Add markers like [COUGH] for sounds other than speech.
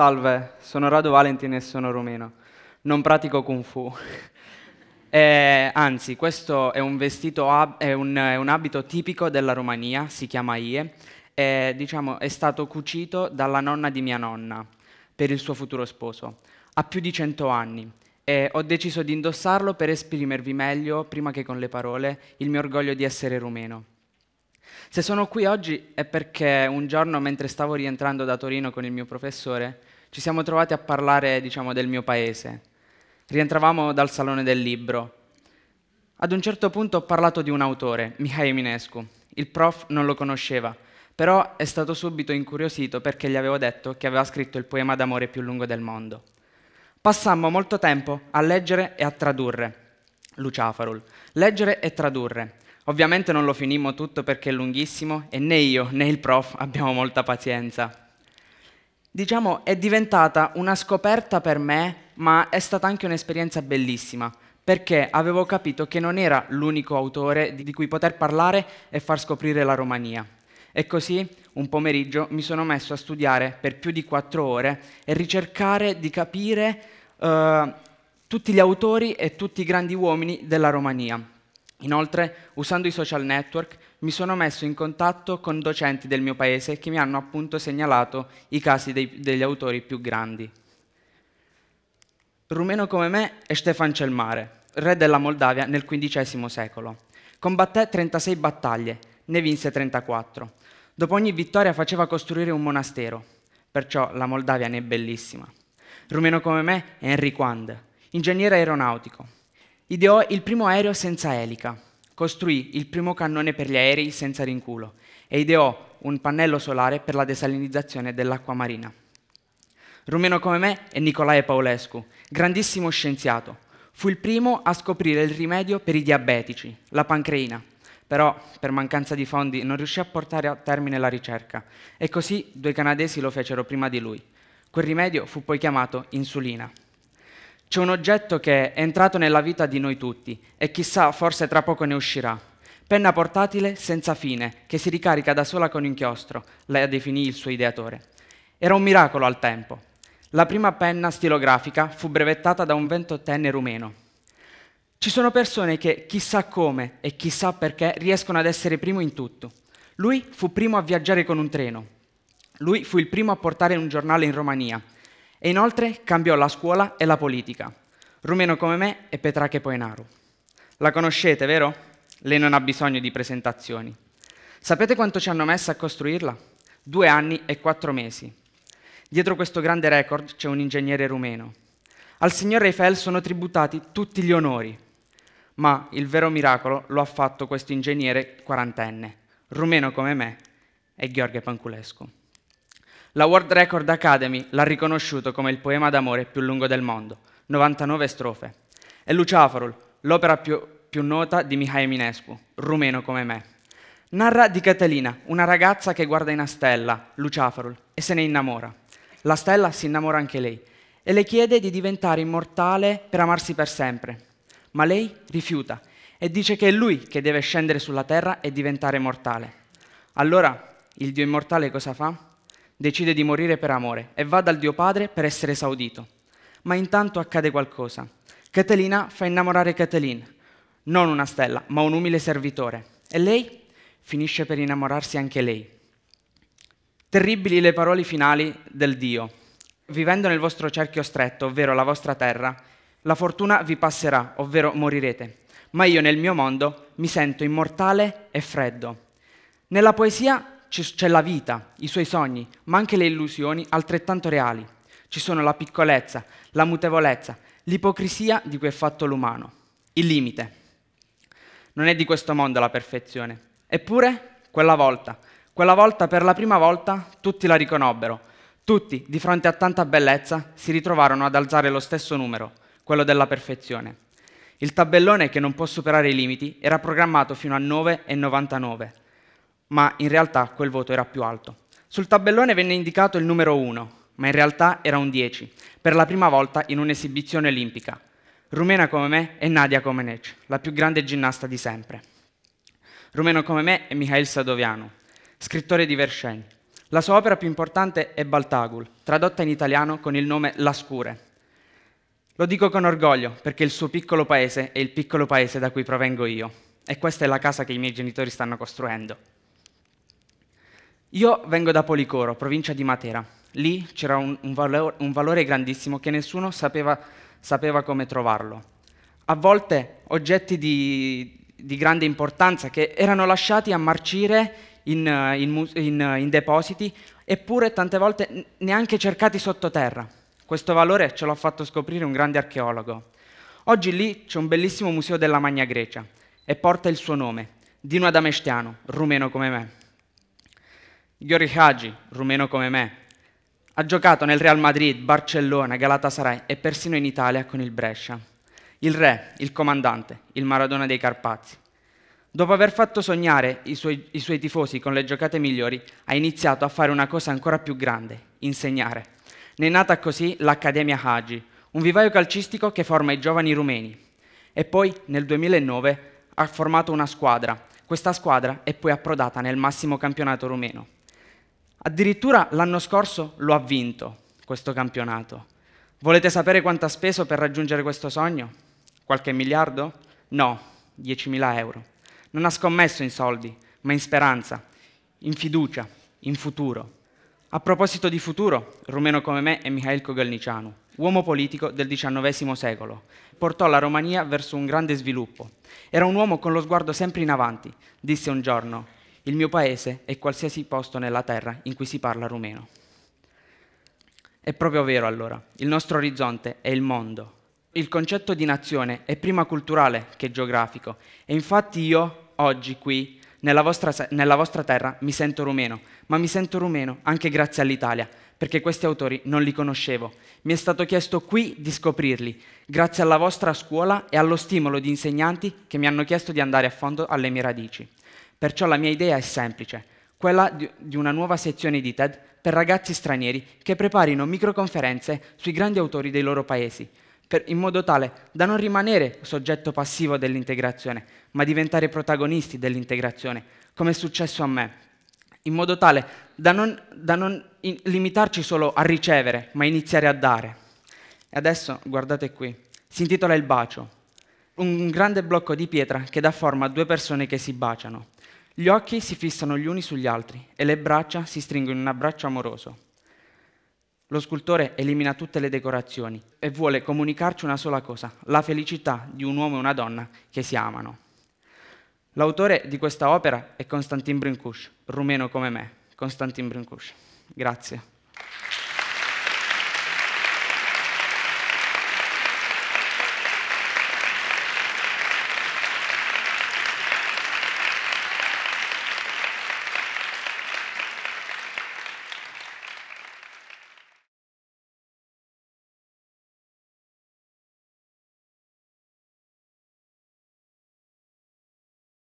Salve, sono Rado Valentin e sono rumeno. Non pratico kung fu. [LAUGHS] Eh, anzi, questo è un, vestito, è, un, è un, abito tipico della Romania, si chiama IE, e diciamo, è stato cucito dalla nonna di mia nonna per il suo futuro sposo. Ha più di 100 anni e ho deciso di indossarlo per esprimervi meglio, prima che con le parole, il mio orgoglio di essere rumeno. Se sono qui oggi è perché un giorno, mentre stavo rientrando da Torino con il mio professore, ci siamo trovati a parlare, diciamo, del mio paese. Rientravamo dal Salone del Libro. Ad un certo punto ho parlato di un autore, Mihai Minescu. Il prof non lo conosceva, però è stato subito incuriosito perché gli avevo detto che aveva scritto il poema d'amore più lungo del mondo. Passammo molto tempo a leggere e a tradurre Luciafarul, leggere e tradurre. Ovviamente non lo finimmo tutto perché è lunghissimo e né io né il prof abbiamo molta pazienza. Diciamo, è diventata una scoperta per me, ma è stata anche un'esperienza bellissima, perché avevo capito che non era l'unico autore di cui poter parlare e far scoprire la Romania. E così, un pomeriggio, mi sono messo a studiare per più di quattro ore e ricercare di capire eh, tutti gli autori e tutti i grandi uomini della Romania Inoltre, usando i social network, mi sono messo in contatto con docenti del mio paese che mi hanno appunto segnalato i casi dei, degli autori più grandi. Rumeno come me è Stefan Celmare, re della Moldavia nel XV secolo. Combatté 36 battaglie, ne vinse 34. Dopo ogni vittoria faceva costruire un monastero, perciò la Moldavia ne è bellissima. Rumeno come me è Henry Quand, ingegnere aeronautico, Ideò il primo aereo senza elica, costruì il primo cannone per gli aerei senza rinculo e ideò un pannello solare per la desalinizzazione dell'acqua marina. Rumeno come me è Nicolae Paulescu, grandissimo scienziato. Fu il primo a scoprire il rimedio per i diabetici, la pancreina, però per mancanza di fondi non riuscì a portare a termine la ricerca e così due canadesi lo fecero prima di lui. Quel rimedio fu poi chiamato insulina. C'è un oggetto che è entrato nella vita di noi tutti e chissà, forse tra poco ne uscirà. Penna portatile senza fine, che si ricarica da sola con inchiostro, la definì il suo ideatore. Era un miracolo al tempo. La prima penna stilografica fu brevettata da un ventottenne rumeno. Ci sono persone che chissà come e chissà perché riescono ad essere primo in tutto. Lui fu primo a viaggiare con un treno. Lui fu il primo a portare un giornale in Romania e inoltre cambiò la scuola e la politica. Rumeno come me e Petrache Poenaru. La conoscete, vero? Lei non ha bisogno di presentazioni. Sapete quanto ci hanno messo a costruirla? Due anni e quattro mesi. Dietro questo grande record c'è un ingegnere rumeno. Al signor Eiffel sono tributati tutti gli onori, ma il vero miracolo lo ha fatto questo ingegnere quarantenne, rumeno come me, e Gheorghe Panculescu. La World Record Academy l'ha riconosciuto come il poema d'amore più lungo del mondo, 99 strofe. È Luciaforul, l'opera più, più nota di Mihai Minescu, rumeno come me. Narra di Catalina, una ragazza che guarda in a stella, Luciaforul, e se ne innamora. La stella si innamora anche lei e le chiede di diventare immortale per amarsi per sempre. Ma lei rifiuta e dice che è lui che deve scendere sulla terra e diventare mortale. Allora il Dio immortale cosa fa? decide di morire per amore e va dal Dio Padre per essere esaudito. Ma intanto accade qualcosa. Catalina fa innamorare Catalina, non una stella, ma un umile servitore. E lei finisce per innamorarsi anche lei. Terribili le parole finali del Dio. Vivendo nel vostro cerchio stretto, ovvero la vostra terra, la fortuna vi passerà, ovvero morirete. Ma io nel mio mondo mi sento immortale e freddo. Nella poesia c'è la vita, i suoi sogni, ma anche le illusioni altrettanto reali. Ci sono la piccolezza, la mutevolezza, l'ipocrisia di cui è fatto l'umano, il limite. Non è di questo mondo la perfezione. Eppure, quella volta, quella volta per la prima volta, tutti la riconobbero. Tutti, di fronte a tanta bellezza, si ritrovarono ad alzare lo stesso numero, quello della perfezione. Il tabellone che non può superare i limiti era programmato fino a 9,99 ma in realtà quel voto era più alto. Sul tabellone venne indicato il numero 1, ma in realtà era un 10, per la prima volta in un'esibizione olimpica. Rumena come me è Nadia Comenec, la più grande ginnasta di sempre. Rumeno come me è Mikhail Sadoviano, scrittore di Versheny. La sua opera più importante è Baltagul, tradotta in italiano con il nome La Scure. Lo dico con orgoglio perché il suo piccolo paese è il piccolo paese da cui provengo io e questa è la casa che i miei genitori stanno costruendo. Io vengo da Policoro, provincia di Matera. Lì c'era un, un, valore, un valore, grandissimo che nessuno sapeva, sapeva, come trovarlo. A volte oggetti di, di, grande importanza che erano lasciati a marcire in, in, in, in depositi, eppure tante volte neanche cercati sottoterra. Questo valore ce l'ha fatto scoprire un grande archeologo. Oggi lì c'è un bellissimo museo della Magna Grecia e porta il suo nome, Dino Adamestiano, rumeno come me. Gheorghe Hagi, rumeno come me, ha giocato nel Real Madrid, Barcellona, Galatasaray e persino in Italia con il Brescia. Il re, il comandante, il Maradona dei Carpazi. Dopo aver fatto sognare i suoi, i suoi tifosi con le giocate migliori, ha iniziato a fare una cosa ancora più grande, insegnare. Ne è nata così l'Accademia Hagi, un vivaio calcistico che forma i giovani rumeni. E poi, nel 2009, ha formato una squadra. Questa squadra è poi approdata nel massimo campionato rumeno. Addirittura l'anno scorso lo ha vinto questo campionato. Volete sapere quanto ha speso per raggiungere questo sogno? Qualche miliardo? No, 10.000 euro. Non ha scommesso in soldi, ma in speranza, in fiducia, in futuro. A proposito di futuro, rumeno come me è Mikhail Kogelnicianu, uomo politico del XIX secolo. Portò la Romania verso un grande sviluppo. Era un uomo con lo sguardo sempre in avanti. Disse un giorno, il mio paese è qualsiasi posto nella terra in cui si parla rumeno. È proprio vero allora, il nostro orizzonte è il mondo. Il concetto di nazione è prima culturale che geografico e infatti io oggi qui nella vostra, nella vostra terra mi sento rumeno, ma mi sento rumeno anche grazie all'Italia, perché questi autori non li conoscevo. Mi è stato chiesto qui di scoprirli, grazie alla vostra scuola e allo stimolo di insegnanti che mi hanno chiesto di andare a fondo alle mie radici. Perciò la mia idea è semplice, quella di una nuova sezione di TED per ragazzi stranieri che preparino microconferenze sui grandi autori dei loro paesi, per, in modo tale da non rimanere soggetto passivo dell'integrazione, ma diventare protagonisti dell'integrazione, come è successo a me, in modo tale da non, da non in, limitarci solo a ricevere, ma iniziare a dare. E adesso guardate qui, si intitola Il bacio, un, un grande blocco di pietra che dà forma a due persone che si baciano. Gli occhi si fissano gli uni sugli altri e le braccia si stringono in un abbraccio amoroso. Lo scultore elimina tutte le decorazioni e vuole comunicarci una sola cosa, la felicità di un uomo e una donna che si amano. L'autore di questa opera è Konstantin Brincuș, rumeno come me, Konstantin Brincuș. Grazie.